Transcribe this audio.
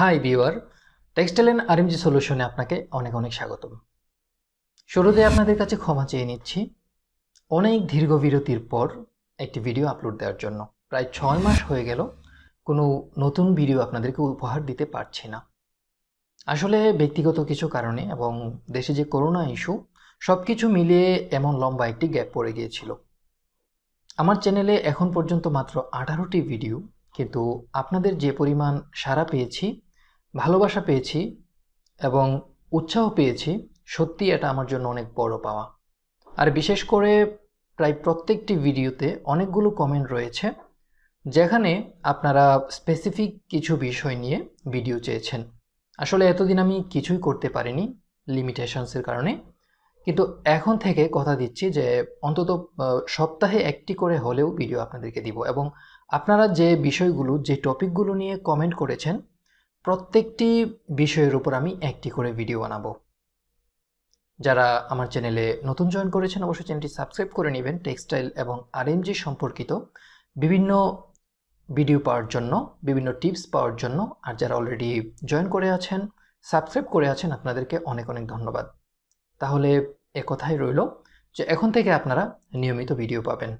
high ভিওয়ার textile and RMG সলিউশনে আপনাকে অনেক অনেক স্বাগতম শুরুতে আপনাদের কাছে ক্ষমা চেয়ে নিচ্ছি অনেক দীর্ঘ বিরতির পর একটি ভিডিও আপলোড দেওয়ার জন্য প্রায় ছয় মাস হয়ে গেল কোনো নতুন ভিডিও আপনাদেরকে উপহার দিতে পারছি না আসলে ব্যক্তিগত কিছু কারণে এবং দেশে যে করোনা ইস্যু সব কিছু মিলিয়ে এমন লম্বা একটি গ্যাপ পড়ে গিয়েছিল আমার চ্যানেলে এখন পর্যন্ত মাত্র আঠারোটি ভিডিও কিন্তু আপনাদের যে পরিমাণ সাড়া পেয়েছি ভালোবাসা পেয়েছি এবং উৎসাহ পেয়েছি সত্যি এটা আমার জন্য অনেক বড় পাওয়া আর বিশেষ করে প্রায় প্রত্যেকটি ভিডিওতে অনেকগুলো কমেন্ট রয়েছে যেখানে আপনারা স্পেসিফিক কিছু বিষয় নিয়ে ভিডিও চেয়েছেন আসলে এতদিন আমি কিছুই করতে পারিনি লিমিটেশনসের কারণে কিন্তু এখন থেকে কথা দিচ্ছি যে অন্তত সপ্তাহে একটি করে হলেও ভিডিও আপনাদেরকে দিব এবং আপনারা যে বিষয়গুলো যে টপিকগুলো নিয়ে কমেন্ট করেছেন প্রত্যেকটি বিষয়ের উপর আমি একটি করে ভিডিও বানাবো যারা আমার চ্যানেলে নতুন জয়েন করেছেন অবশ্যই চ্যানেলটি সাবস্ক্রাইব করে নেবেন টেক্সটাইল এবং আরএমজি সম্পর্কিত বিভিন্ন ভিডিও পাওয়ার জন্য বিভিন্ন টিপস পাওয়ার জন্য আর যারা অলরেডি জয়েন করে আছেন সাবস্ক্রাইব করে আছেন আপনাদেরকে অনেক অনেক ধন্যবাদ তাহলে একথাই রইল যে এখন থেকে আপনারা নিয়মিত ভিডিও পাবেন